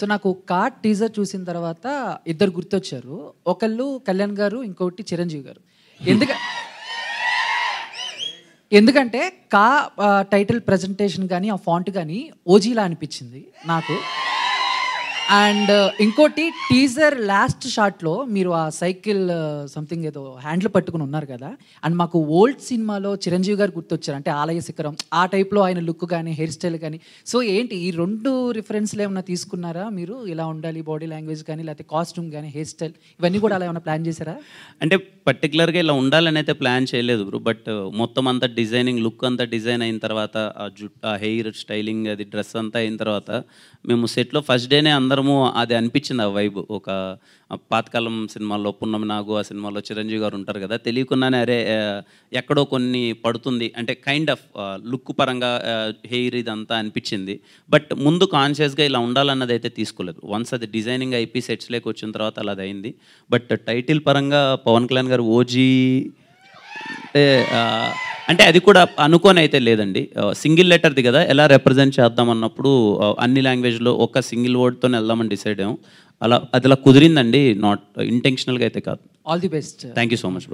so నాకు car teaser చూసిన తర్వాత ఇద్దరు గుర్తొచ్చారు ఒకళ్ళు కళ్యాణ్ గారు ఇంకొకటి చిరంజీవి గారు ఎందుక ఎందుకంటే కా టైటిల్ ప్రజెంటేషన్ కానీ ఆ ఫాంట్ కానీ ఓజీలా అనిపించింది నాకు అండ్ uh, ఇంకోటి టీజర్ లాస్ట్ షాట్లో మీరు ఆ సైకిల్ సంథింగ్ uh, ఏదో హ్యాండ్లు పట్టుకుని ఉన్నారు కదా అండ్ మాకు ఓల్డ్ సినిమాలో చిరంజీవి గారు గుర్తొచ్చారు అంటే ఆలయ శిఖరం ఆ టైప్లో ఆయన లుక్ కానీ హెయిర్ స్టైల్ కానీ సో ఏంటి ఈ రెండు రిఫరెన్స్లు ఏమైనా తీసుకున్నారా మీరు ఇలా ఉండాలి బాడీ లాంగ్వేజ్ కానీ లేకపోతే కాస్ట్యూమ్ కానీ హెయిర్ స్టైల్ ఇవన్నీ కూడా అలా ఏమైనా ప్లాన్ చేశారా అంటే పర్టికులర్గా ఇలా ఉండాలని అయితే ప్లాన్ చేయలేదు బ్రో బట్ uh, మొత్తం అంతా డిజైనింగ్ లుక్ అంతా డిజైన్ అయిన తర్వాత ఆ జుట్టు ఆ హెయిర్ స్టైలింగ్ అది డ్రెస్ అంతా అయిన తర్వాత మేము సెట్లో ఫస్ట్ డేనే అందరం మాత్రము అది అనిపించింది ఆ వైబ్ ఒక పాతకాలం సినిమాల్లో పున్నమి నాగు ఆ సినిమాలో చిరంజీవి గారు ఉంటారు కదా తెలియకుండానే అరే ఎక్కడో కొన్ని పడుతుంది అంటే కైండ్ ఆఫ్ లుక్ పరంగా హెయిర్ ఇదంతా అనిపించింది బట్ ముందు కాన్షియస్గా ఇలా ఉండాలన్నది అయితే తీసుకోలేదు వన్స్ అది డిజైనింగ్ అయిపోయి సెట్స్లోకి వచ్చిన తర్వాత అలా అయింది బట్ టైటిల్ పరంగా పవన్ కళ్యాణ్ గారు ఓజీ అంటే అంటే అది కూడా అనుకోని అయితే లేదండి సింగిల్ లెటర్ది కదా ఎలా రిప్రజెంట్ చేద్దాం అన్నప్పుడు అన్ని లాంగ్వేజ్లో ఒక సింగిల్ వర్డ్తో వెళ్దామని డిసైడ్ అయ్యాం అలా అది అలా కుదిరిందండి నాట్ ఇంటెన్షనల్గా అయితే కాదు all the best thank you so much